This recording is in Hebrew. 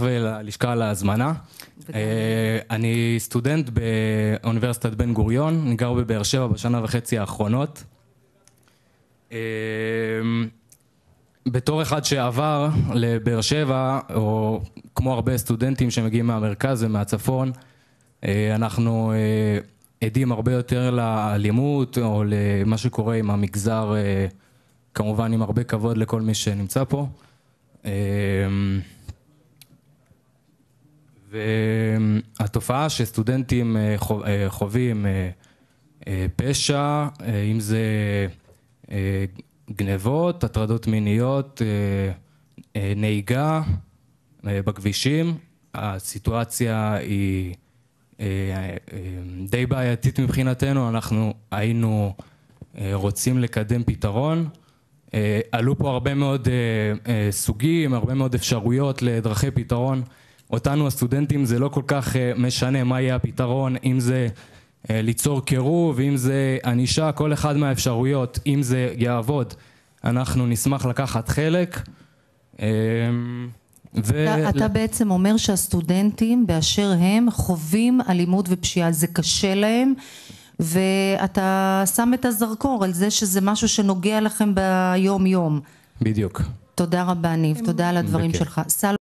וללשכה על ההזמנה. אה, אני סטודנט באוניברסיטת בן גוריון, אני גר בבאר שבע בשנה וחצי האחרונות. אה, בתור אחד שעבר לבאר שבע, או כמו הרבה סטודנטים שמגיעים מהמרכז ומהצפון, אה, אנחנו עדים הרבה יותר לאלימות, או למה שקורה עם המגזר, כמובן עם הרבה כבוד לכל מי שנמצא פה. והתופעה שסטודנטים אה, אה, חווים אה, פשע גנבות הטרדות מיניות, נהיגה בכבישים הסיטואציה היא די בעייתית מבחינתנו, אנחנו היינו רוצים לקדם פתרון. עלו פה הרבה מאוד סוגים, הרבה מאוד אפשרויות לדרכי פתרון אותנו הסטודנטים זה לא כל כך אה, משנה מה יהיה הפתרון, אם זה אה, ליצור קירוב, אם זה ענישה, כל אחד מהאפשרויות, אם זה יעבוד, אנחנו נשמח לקחת חלק. אמ, ו... אתה, אתה בעצם אומר שהסטודנטים באשר הם חווים אלימות ופשיעה, זה קשה להם ואתה שם את הזרקור על זה שזה משהו שנוגע לכם ביום יום. בדיוק. תודה רבה ניב, תודה על הדברים בכל. שלך.